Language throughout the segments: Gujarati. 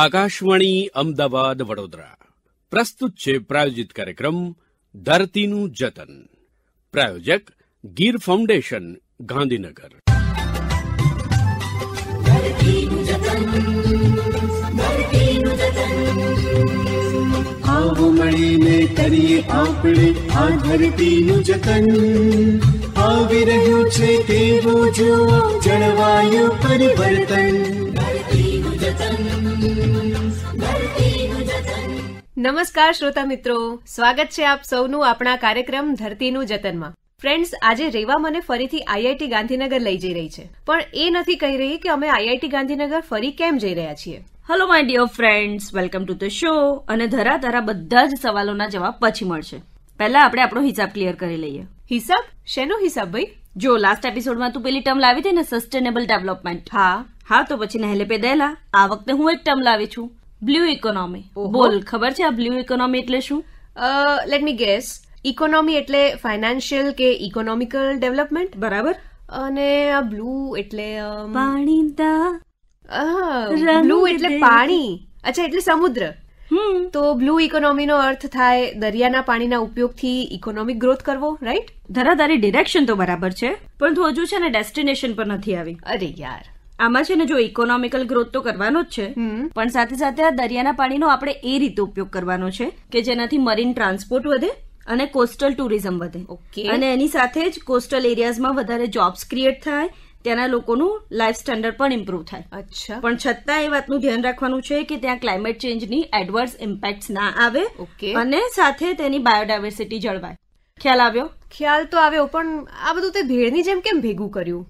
આકાશવાણી અમદાવાદ વડોદરા પ્રસ્તુત છે પ્રાયોજિત કાર્યક્રમ ધરતીનું જતન પ્રાયોજક ગીર ફાઉન્ડેશન ગાંધીનગર આવો મળીને કરીએ આપણે આ ધરતીનું જતન આવી રહ્યું છે તેવું જો જળવાયુ પરિવર્તન નમસ્કાર શ્રોતા મિત્રો સ્વાગત છે આપ સૌનું આપણા કાર્યક્રમ ધરતીનું જતનમાં ફ્રેન્ડ્સ આજે રેવા મને ફરીથી આઈઆઈટી ગાંધીનગર લઈ જઈ રહી છે પણ એ નથી કહી રહી કે અમે આઈઆઈટી ગાંધીનગર ફરી કેમ જઈ રહ્યા છીએ hello my dear friends welcome to the show અને ધરા તારા બધા જ સવાલોના જવાબ પછી મળશે પહેલા આપણે આપણો હિસાબ ક્લિયર કરી લઈએ હિસાબ શેનો હિસાબ ભાઈ જો લાસ્ટ એપિસોડમાં તું પેલી ટર્મ લાવી હતી ને સસ્ટેનેબલ ડેવલપમેન્ટ હા હા તો પછી નહેલે પે દહેલા આ વખતે હું એક ટર્મ લાવી છું બ્લુ ઇકોનોમી બોલ ખબર છે આ બ્લુ ઇકોનોમી એટલે શું લેટ મી ગેસ ઇકોનોમી એટલે ફાઇનાન્શિયલ કે ઇકોનોમિકલ ડેવલપમેન્ટ બરાબર અને આ બ્લુ એટલે પાણી બ્લુ એટલે પાણી અચ્છા એટલે સમુદ્ર તો બ્લુ ઇકોનોમીનો અર્થ થાય દરિયાના પાણીના ઉપયોગથી ઇકોનોમિક ગ્રોથ કરવો રાઈટ ધરાધારી ડિરેક્શન તો બરાબર છે પરંતુ હજુ છે ને ડેસ્ટિનેશન પર નથી આવી અરે યાર આમાં છે ને જો ઇકોનોમિકલ ગ્રોથ તો કરવાનો જ છે પણ સાથે સાથે આ દરિયાના પાણીનો આપણે એ રીતે ઉપયોગ કરવાનો છે કે જેનાથી મરીન ટ્રાન્સપોર્ટ વધે અને કોસ્ટલ ટુરિઝમ વધે ઓકે અને એની સાથે જ કોસ્ટલ એરિયાઝમાં વધારે જોબ્સ ક્રિએટ થાય ત્યાંના લોકોનું લાઈફ સ્ટાન્ડર્ડ પણ ઇમ્પ્રુવ થાય અચ્છા પણ છતાં એ વાતનું ધ્યાન રાખવાનું છે કે ત્યાં ક્લાઇમેટ ચેન્જની એડવર્સ ઇમ્પેક્ટ ના આવે ઓકે અને સાથે તેની બાયોડાયવર્સિટી જળવાય ખ્યાલ આવ્યો ખ્યાલ તો આવ્યો પણ આ બધું તે ભેળની જેમ કેમ ભેગું કર્યું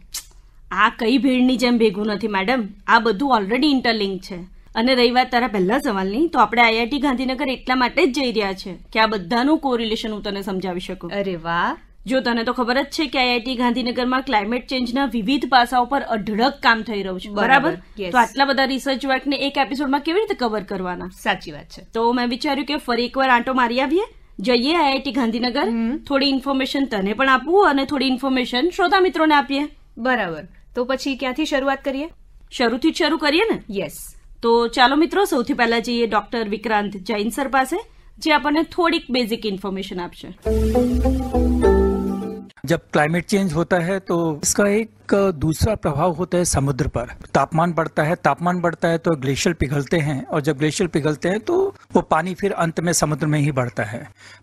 આ કઈ ભીડની જેમ ભેગું નથી મેડમ આ બધું ઓલરેડી ઇન્ટરલિંક છે અને રહી વાત તારા પહેલા સવાલની તો આપણે આઈઆઈટી ગાંધીનગર એટલા માટે જ જઈ રહ્યા છે કે આ બધાનું કોરિલેશન હું તને સમજાવી શકું અરે વાહ જો તને તો ખબર જ છે કે આઈઆઈટી ગાંધીનગરમાં ક્લાઇમેટ ચેન્જના વિવિધ પાસાઓ પર અઢળક કામ થઈ રહ્યું છે બરાબર તો આટલા બધા રિસર્ચ વર્કને એક એપિસોડમાં કેવી રીતે કવર કરવાના સાચી વાત છે તો મેં વિચાર્યું કે ફરી એકવાર આંટો મારી આવીએ જઈએ આઈઆઈટી ગાંધીનગર થોડી ઇન્ફોર્મેશન તને પણ આપવું અને થોડી ઇન્ફોર્મેશન શ્રોતા મિત્રોને આપીએ બરાબર तो પછી ક્યાંથી શરૂઆત કરીએ શરૂથી શરૂ કરીએ ને યસ તો ચાલો મિત્રો સૌથી પહેલા જોઈએ ડોક્ટર વિક્રંત જૈન સર પાસે જે આપણને થોડીક બેઝિક ઇન્ફોર્મેશન આપશે जब ક્લાઈમેટ ચેન્જ હોતા હે તો اس کا એક एक दूसरा प्रभाव होता है समुद्र पर तापमान बढ़ता है तापमान बढ़ता है तो ग्लेशियर पिघलते हैं और जब ग्लेशियर पिघलते हैं तो वो पानी फिर अंत में समुद्र में ही बढ़ता है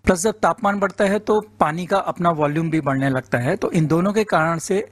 प्लस जब तापमान बढ़ता है तो पानी का अपना वॉल्यूम भी बढ़ने लगता है तो इन दोनों के कारण से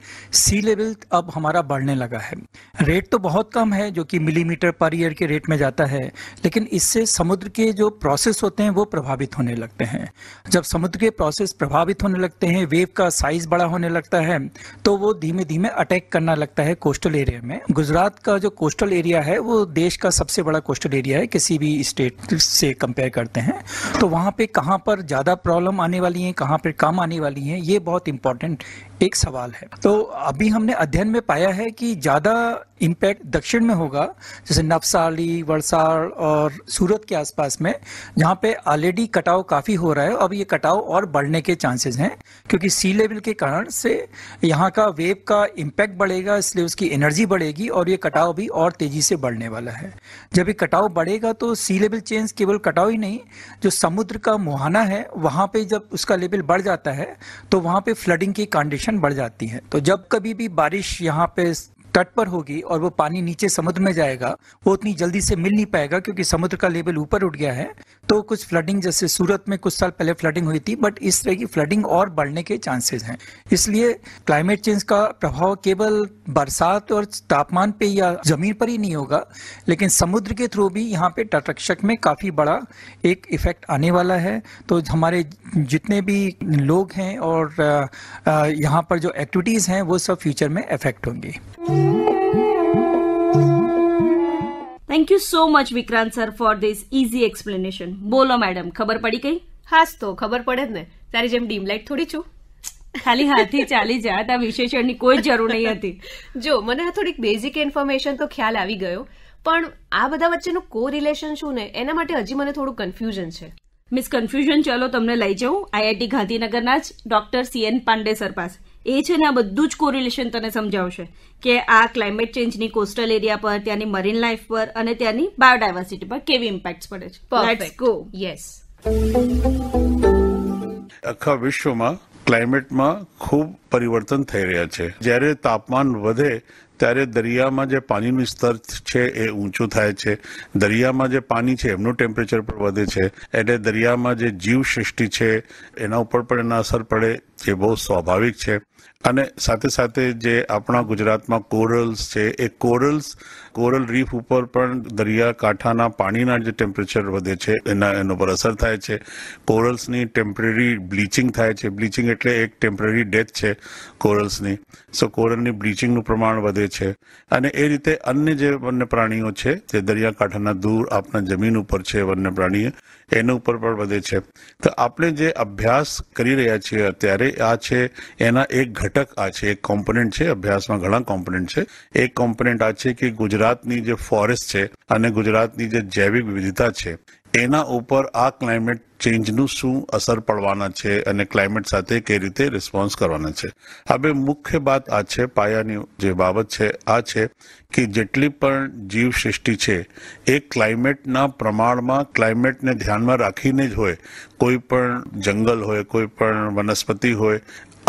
सी लेवल अब हमारा बढ़ने लगा है रेट तो बहुत कम है जो कि मिलीमीटर पर ईयर के रेट में जाता है लेकिन इससे समुद्र के जो प्रोसेस होते हैं वो प्रभावित होने लगते हैं जब समुद्र के प्रोसेस प्रभावित होने लगते हैं वेव का साइज बड़ा होने लगता है तो वो धीमे धीमे में अटैक करना लगता है कोस्टल एरिया में गुजरात का जो कोस्टल एरिया है वो देश का सबसे बड़ा कोस्टल एरिया है किसी भी स्टेट से कंपेयर करते हैं तो वहाँ पे कहाँ पर ज़्यादा प्रॉब्लम आने वाली है कहाँ पर कम आने वाली है ये बहुत इंपॉर्टेंट एक सवाल है तो अभी हमने अध्ययन में पाया है कि ज़्यादा इम्पैक्ट दक्षिण में होगा जैसे नवसाली वलसाड़ और सूरत के आसपास में जहाँ पे ऑलरेडी कटाव काफ़ी हो रहा है अब ये कटाव और बढ़ने के चांसेस हैं क्योंकि सी लेवल के कारण से यहाँ का वेव का इम्पैक्ट बढ़ेगा इसलिए उसकी एनर्जी बढ़ेगी और ये कटाव भी और तेजी से बढ़ने वाला है जब ये कटाव बढ़ेगा तो सी लेवल चेंज केवल कटाव ही नहीं जो समुद्र का मुहाना है वहाँ पे जब उसका लेवल बढ़ जाता है तो वहाँ पे फ्लडिंग की कंडीशन बढ़ जाती है तो जब कभी भी बारिश यहाँ पे तट पर होगी और वो पानी नीचे समुद्र में जाएगा वो उतनी जल्दी से मिल नहीं पाएगा क्योंकि समुद्र का लेवल ऊपर उठ गया है तो कुछ फ्लडिंग जैसे सूरत में कुछ साल पहले फ्लडिंग हुई थी बट इस तरह की फ्लडिंग और बढ़ने के चांसेस हैं इसलिए क्लाइमेट चेंज का प्रभाव केवल बरसात और तापमान पे या जमीन पर ही नहीं होगा लेकिन समुद्र के थ्रू भी यहाँ पे तटरक्षक में काफ़ी बड़ा एक इफेक्ट आने वाला है तो हमारे जितने भी लोग हैं और यहाँ पर जो एक्टिविटीज़ हैं वो सब फ्यूचर में इफ़ेक्ट होंगी thank you so much Vikrant sir for this easy explanation બોલો મેડમ ખબર પડી કઈ હા તો ખબર પડે જ ને તારી જેમ ડીમ ડીમલાઇટ થોડી છું ખાલી હાથી ચાલી જાત આ વિશેષણની કોઈ જરૂર નહીં હતી જો મને આ થોડીક બેઝિક ઇન્ફોર્મેશન તો ખ્યાલ આવી ગયો પણ આ બધા વચ્ચેનું કો રિલેશન શું ને એના માટે હજી મને થોડું કન્ફ્યુઝન છે મિસ કન્ફ્યુઝન ચલો તમને લઈ જાઉં આઈઆઈટી ગાંધીનગરના જ doctor C N Pandey sir પાસે એ છે ને આ બધું જ કોરિલેશન તને સમજાવશે કે આ ક્લાઇમેટ ચેન્જની કોસ્ટલ એરિયા પર ત્યાંની મરીન લાઈફ પર અને ત્યાંની બાયોડાયવર્સિટી પર કેવી ઇમ્પેક્ટ પડે છે યસ આખા વિશ્વમાં ક્લાઇમેટમાં ખૂબ પરિવર્તન થઈ રહ્યા છે જ્યારે તાપમાન વધે ત્યારે દરિયામાં જે પાણીનું સ્તર છે એ ઊંચું થાય છે દરિયામાં જે પાણી છે એમનું ટેમ્પરેચર પણ વધે છે એટલે દરિયામાં જે જીવ સૃષ્ટિ છે એના ઉપર પણ એના અસર પડે જે બહુ સ્વાભાવિક છે અને સાથે સાથે જે આપણા ગુજરાતમાં કોરલ્સ છે એ કોરલ્સ કોરલ રીફ ઉપર પણ દરિયાકાંઠાના પાણીના જે ટેમ્પરેચર વધે છે એના એનો પર અસર થાય છે કોરલ્સની ટેમ્પરરી બ્લીચિંગ થાય છે બ્લીચિંગ એટલે એક ટેમ્પરરી ડેથ છે કોરલ્સની સો કોરલની બ્લીચિંગનું પ્રમાણ વધે છે અને એ રીતે અન્ય જે વન્ય પ્રાણીઓ છે જે દરિયાકાંઠાના દૂર આપણા જમીન ઉપર છે વન્ય પ્રાણીઓ એના ઉપર પણ વધે છે તો આપણે જે અભ્યાસ કરી રહ્યા છીએ અત્યારે આ છે એના એક ઘટક આ છે એક કોમ્પોનેન્ટ છે અભ્યાસમાં ઘણા કોમ્પોનેન્ટ છે એક કોમ્પોનેન્ટ આ છે કે ગુજરાતની જે ફોરેસ્ટ છે અને ગુજરાતની જે જૈવિક વિવિધતા છે એના ઉપર આ ક્લાઇમેટ ચેન્જનું શું અસર પડવાના છે અને ક્લાઇમેટ સાથે કઈ રીતે રિસ્પોન્સ કરવાના છે હવે મુખ્ય વાત આ છે પાયાની જે બાબત છે આ છે કે જેટલી પણ જીવસૃષ્ટિ છે એ ક્લાઇમેટના પ્રમાણમાં ક્લાઇમેટને ધ્યાનમાં રાખીને જ હોય કોઈ પણ જંગલ હોય કોઈ પણ વનસ્પતિ હોય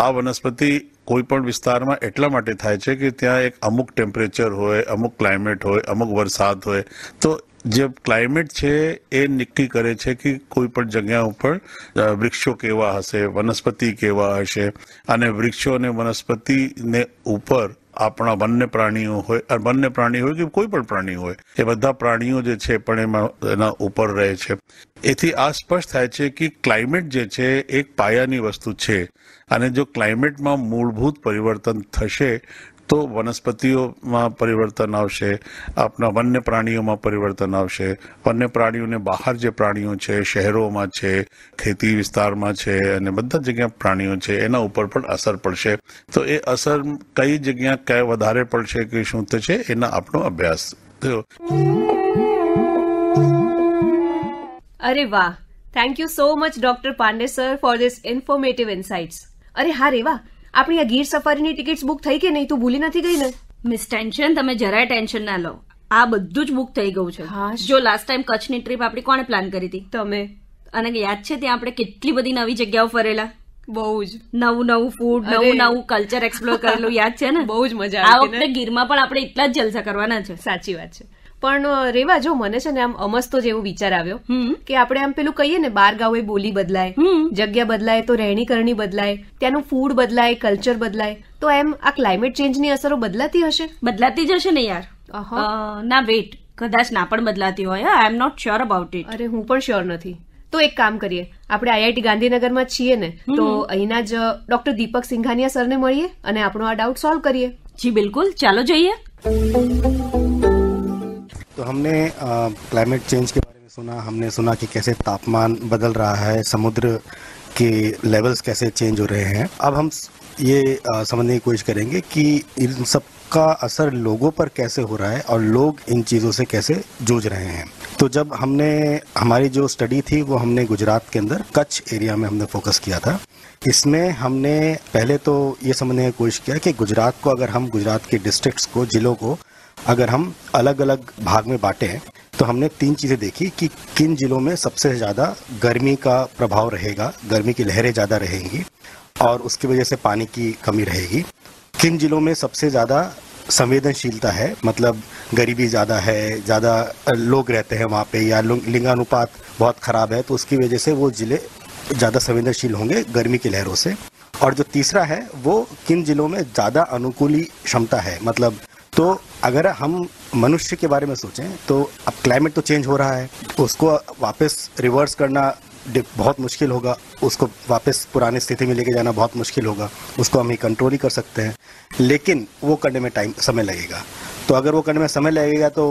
આ વનસ્પતિ કોઈપણ વિસ્તારમાં એટલા માટે થાય છે કે ત્યાં એક અમુક ટેમ્પરેચર હોય અમુક ક્લાઇમેટ હોય અમુક વરસાદ હોય તો જે ક્લાઇમેટ છે એ નક્કી કરે છે કે કોઈ પણ જગ્યા ઉપર વૃક્ષો કેવા હશે વનસ્પતિ કેવા હશે અને વૃક્ષો અને વનસ્પતિને ઉપર આપણા વન્ય પ્રાણીઓ હોય વન્ય પ્રાણી હોય કે કોઈ પણ પ્રાણી હોય એ બધા પ્રાણીઓ જે છે પણ એમાં એના ઉપર રહે છે એથી આ સ્પષ્ટ થાય છે કે ક્લાઇમેટ જે છે એક પાયાની વસ્તુ છે અને જો ક્લાઇમેટમાં મૂળભૂત પરિવર્તન થશે તો વનસ્પતિઓમાં પરિવર્તન આવશે આપણા વન્ય પ્રાણીઓમાં પરિવર્તન આવશે વન્ય પ્રાણીઓને બહાર જે પ્રાણીઓ છે શહેરોમાં છે ખેતી વિસ્તારમાં છે અને બધા જગ્યા પ્રાણીઓ છે એના ઉપર પણ અસર પડશે તો એ અસર કઈ જગ્યા ક્યાં વધારે પડશે કે શું થશે એના આપણો અભ્યાસ થયો અરે વાહ thank you so much doctor Pandey sir for this informative insights અરે હા વાહ આપણી આ ગીર સફારીની ટિકિટ બુક થઈ કે નહીં તું ભૂલી નથી ગઈ ને મિસ ટેન્શન તમે જરાય ટેન્શન ના લો આ બધું જ બુક થઈ ગયું છે જો લાસ્ટ ટાઈમ કચ્છની ટ્રીપ આપણી કોણે પ્લાન કરી હતી તમે અને યાદ છે ત્યાં આપણે કેટલી બધી નવી જગ્યાઓ ફરેલા બહુ જ નવું નવું ફૂડ નવું નવું કલ્ચર એક્સપ્લોર કરેલું યાદ છે ને બહુ જ મજા આ વખતે ગીરમાં પણ આપણે એટલા જ જલસા કરવાના છે સાચી વાત છે પણ રેવા જો મને છે ને આમ અમસ્તો જેવો વિચાર આવ્યો કે આપણે આમ પેલું કહીએ ને બાર ગાવે બોલી બદલાય જગ્યા બદલાય તો રહેણી કરણી બદલાય ત્યાંનું ફૂડ બદલાય કલ્ચર બદલાય તો એમ આ ક્લાઇમેટ ચેન્જની અસરો બદલાતી હશે બદલાતી જ હશે ને યાર ના વેટ કદાચ ના પણ બદલાતી હોય I am not sure about it અરે હું પણ શ્યોર નથી તો એક કામ કરીએ આપણે આઈઆઈટી ગાંધીનગરમાં છીએ ને તો અહીંના જ ડોક્ટર દીપક સિંઘાનિયા સરને મળીએ અને આપણો આ ડાઉટ સોલ્વ કરીએ જી બિલકુલ ચાલો જઈએ तो हमने क्लाइमेट चेंज के बारे में सुना हमने सुना कि कैसे तापमान बदल रहा है समुद्र के लेवल्स कैसे चेंज हो रहे हैं अब हम ये समझने की कोशिश करेंगे कि इन सब का असर लोगों पर कैसे हो रहा है और लोग इन चीज़ों से कैसे जूझ रहे हैं तो जब हमने हमारी जो स्टडी थी वो हमने गुजरात के अंदर कच्छ एरिया में हमने फोकस किया था इसमें हमने पहले तो ये समझने की कोशिश किया कि गुजरात को अगर हम गुजरात के डिस्ट्रिक्ट्स को ज़िलों को अगर हम अलग अलग भाग में बांटे हैं तो हमने तीन चीज़ें देखी कि किन जिलों में सबसे ज़्यादा गर्मी का प्रभाव रहेगा गर्मी की लहरें ज़्यादा रहेंगी और उसकी वजह से पानी की कमी रहेगी किन जिलों में सबसे ज़्यादा संवेदनशीलता है मतलब गरीबी ज़्यादा है ज़्यादा लोग रहते हैं वहाँ पे या लिंगानुपात बहुत ख़राब है तो उसकी वजह से वो ज़िले ज़्यादा संवेदनशील होंगे गर्मी की लहरों से और जो तीसरा है वो किन जिलों में ज़्यादा अनुकूली क्षमता है मतलब तो अगर हम मनुष्य के बारे में सोचें तो अब क्लाइमेट तो चेंज हो रहा है उसको वापस रिवर्स करना बहुत मुश्किल होगा उसको वापस पुरानी स्थिति में लेके जाना बहुत मुश्किल होगा उसको हम ही कंट्रोल ही कर सकते हैं लेकिन वो करने में टाइम समय लगेगा तो अगर वो करने में समय लगेगा तो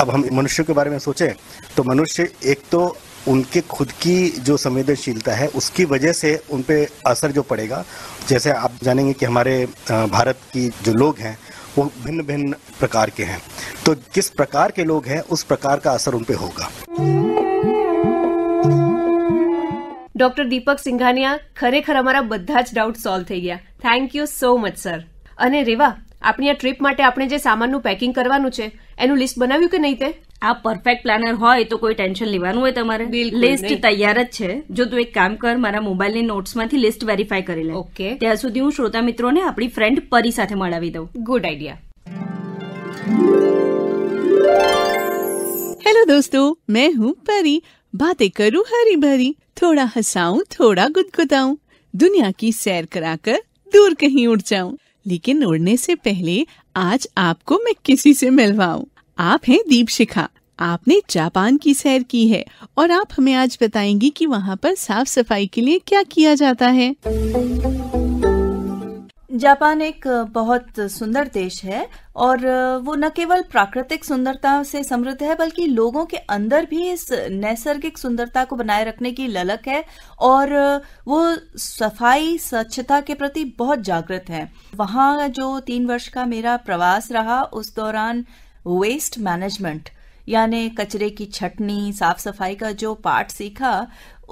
अब हम मनुष्य के बारे में सोचें तो मनुष्य एक तो उनके खुद की जो संवेदनशीलता है उसकी वजह से उन पर असर जो पड़ेगा जैसे आप जानेंगे कि हमारे भारत की जो लोग हैं ભિન ભિન પ્રકાર કે હે તો કિસ પ્રકાર કે લોગ હે ઉસ પ્રકાર કા અસર ઉન પે હોગા ડોક્ટર દીપક સિંઘાણિયા ખરેખર અમારા બધા જ ડાઉટ સોલ્વ થઈ ગયા thank you so much sir અને રીવા આપણી આ ટ્રિપ માટે આપણે જે સામાન નું પેકિંગ કરવાનું છે એનું લિસ્ટ બનાવ્યું કે નહીં તે आप परफेक्ट प्लानर हो तो कोई टेंशन लेनेવાનું હોય તમારે લિસ્ટ તૈયાર જ છે જો તું એક કામ કર મારા મોબાઈલ ને નોટ્સ માંથી લિસ્ટ વેરીફાઈ કરી લે ઓકે ત્યાં સુધી હું শ্রোતા મિત્રો ને આપણી ફ્રેન્ડ પરી સાથે મળાવી દઉં ગુડ આઈડિયા હેલો દોસ્તો મેં હું પરી باتیں કરું હરીભરી થોડા હસાઉં થોડા ગુડગુડાવું દુનિયા કી सैर कराकर દૂર કહી ઉડ ચાઉં લેકિન ઉડને સે પહેલે આજ આપકો મેં કિસી સે મિલવાઉં आप हैं दीपशिखा आपने जापान की सैर की है और आप हमें आज बताएंगी कि वहाँ पर साफ सफाई के लिए क्या किया जाता है जापान एक बहुत सुंदर देश है और वो न केवल प्राकृतिक सुंदरता से समृद्ध है बल्कि लोगों के अंदर भी इस नैसर्गिक सुंदरता को बनाए रखने की ललक है और वो सफाई स्वच्छता के प्रति बहुत जागृत है वहाँ जो तीन वर्ष का मेरा प्रवास रहा उस दौरान वेस्ट मैनेजमेंट यानी कचरे की छटनी साफ सफाई का जो पार्ट सीखा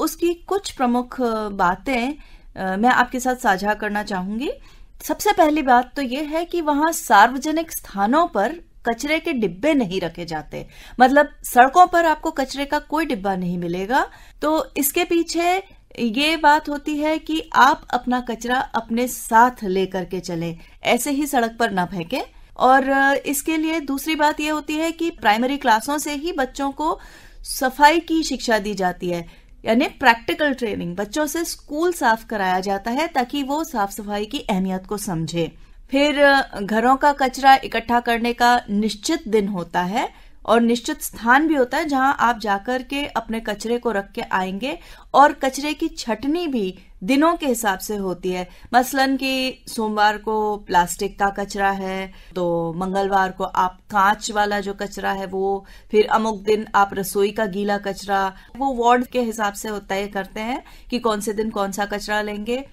उसकी कुछ प्रमुख बातें मैं आपके साथ साझा करना चाहूंगी सबसे पहली बात तो ये है कि वहां सार्वजनिक स्थानों पर कचरे के डिब्बे नहीं रखे जाते मतलब सड़कों पर आपको कचरे का कोई डिब्बा नहीं मिलेगा तो इसके पीछे ये बात होती है कि आप अपना कचरा अपने साथ लेकर के चले ऐसे ही सड़क पर ना फेंकें और इसके लिए दूसरी बात यह होती है कि प्राइमरी क्लासों से ही बच्चों को सफाई की शिक्षा दी जाती है यानी प्रैक्टिकल ट्रेनिंग बच्चों से स्कूल साफ कराया जाता है ताकि वो साफ सफाई की अहमियत को समझे फिर घरों का कचरा इकट्ठा करने का निश्चित दिन होता है और निश्चित स्थान भी होता है जहां आप जाकर के अपने कचरे को रख के आएंगे और कचरे की छटनी भी दिनों के हिसाब से होती है मसलन कि सोमवार को प्लास्टिक का कचरा है तो मंगलवार को आप कांच वाला जो कचरा है वो फिर अमुक दिन आप रसोई का गीला कचरा वो वार्ड के हिसाब से तय करते हैं कि कौन से दिन कौन सा कचरा लेंगे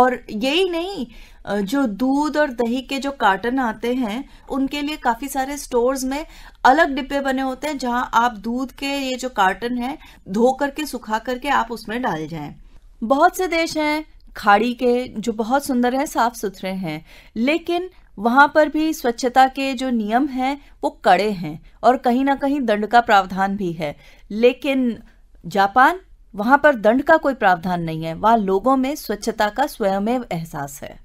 और यही नहीं जो दूध और दही के जो कार्टन आते हैं उनके लिए काफी सारे स्टोर्स में अलग डिब्बे बने होते हैं जहां आप दूध के ये जो कार्टन है धो करके सुखा करके आप उसमें डाल जाए बहुत से देश हैं खाड़ी के जो बहुत सुंदर हैं साफ सुथरे हैं लेकिन वहां पर भी स्वच्छता के जो नियम हैं वो कड़े हैं और कहीं ना कहीं दंड का प्रावधान भी है लेकिन जापान वहां पर दंड का कोई प्रावधान नहीं है वहां लोगों में स्वच्छता का स्वयं एहसास है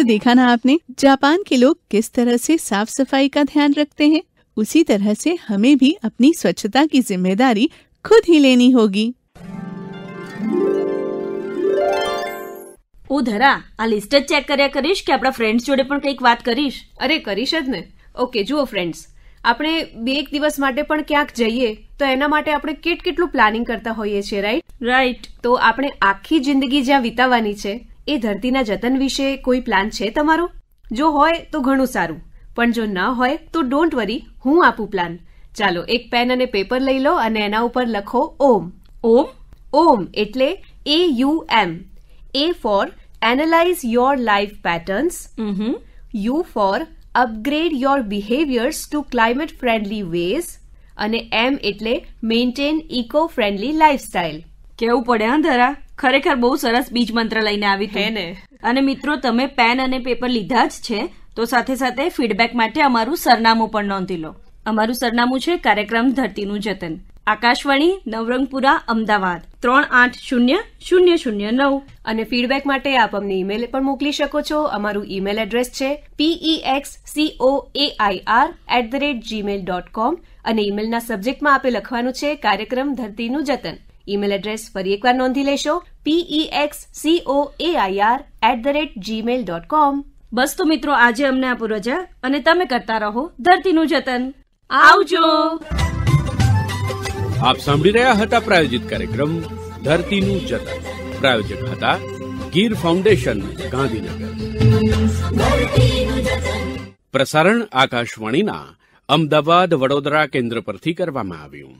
तो देखा ना आपने जापान के लोग किस तरह से साफ सफाई का ध्यान रखते हैं उसी तरह से हमें भी अपनी स्वच्छता की जिम्मेदारी खुद ही लेनी होगी ઓ ધરા આ લિસ્ટ જ ચેક કર્યા કરીશ કે આપણા ફ્રેન્ડ્સ જોડે પણ કંઈક વાત કરીશ અરે કરીશ જ ને ઓકે જુઓ ફ્રેન્ડ્સ આપણે બે એક દિવસ માટે પણ ક્યાંક જઈએ તો એના માટે આપણે કેટ કેટલું પ્લાનિંગ કરતા હોઈએ છીએ રાઈટ રાઈટ તો આપણે આખી જિંદગી જ્યાં વિતાવાની છે એ ધરતીના જતન વિશે કોઈ પ્લાન છે તમારો જો હોય તો ઘણું સારું પણ જો ન હોય તો ડોન્ટ વરી હું આપું પ્લાન ચાલો એક પેન અને પેપર લઈ લો અને એના ઉપર લખો ઓમ ઓમ ઓમ એટલે A U M A for analyse your life patterns U for upgrade your behaviours to climate friendly ways અને એમ એટલે મેન્ટેન ઇકો ફ્રેન્ડલી લાઈફસ્ટાઈલ કેવું પડે હા ધરા ખરેખર બહુ સરસ બીજ મંત્ર લઈને આવી હે ને અને મિત્રો તમે પેન અને પેપર લીધા જ છે તો સાથે સાથે ફીડબેક માટે અમારું સરનામું પણ નોંધી લો અમારું સરનામું છે કાર્યક્રમ ધરતીનું જતન આકાશવાણી નવરંગપુરા અમદાવાદ ત્રણ આઠ શૂન્ય શૂન્ય શૂન્ય નવ અને ફીડબેક માટે આપ અમને ઈમેલ પણ મોકલી શકો છો અમારું ઈમેલ એડ્રેસ છે P E X C O R at the rate Gmail dot com અને ઈમેલના સબ્જેક્ટમાં આપે લખવાનું છે કાર્યક્રમ ધરતીનું જતન ઈમેલ એડ્રેસ ફરી એકવાર નોંધી લેશો P E X C O A I R at the rate Gmail dot com બસ તો મિત્રો આજે અમને આપો રજા અને તમે કરતા રહો ધરતીનું જતન આવજો આપ સાંભળી રહ્યા હતા પ્રાયોજિત કાર્યક્રમ ધરતીનું જતન પ્રાયોજક હતા ગીર ફાઉન્ડેશન ગાંધીનગર પ્રસારણ આકાશવાણીના અમદાવાદ વડોદરા કેન્દ્ર પરથી કરવામાં આવ્યું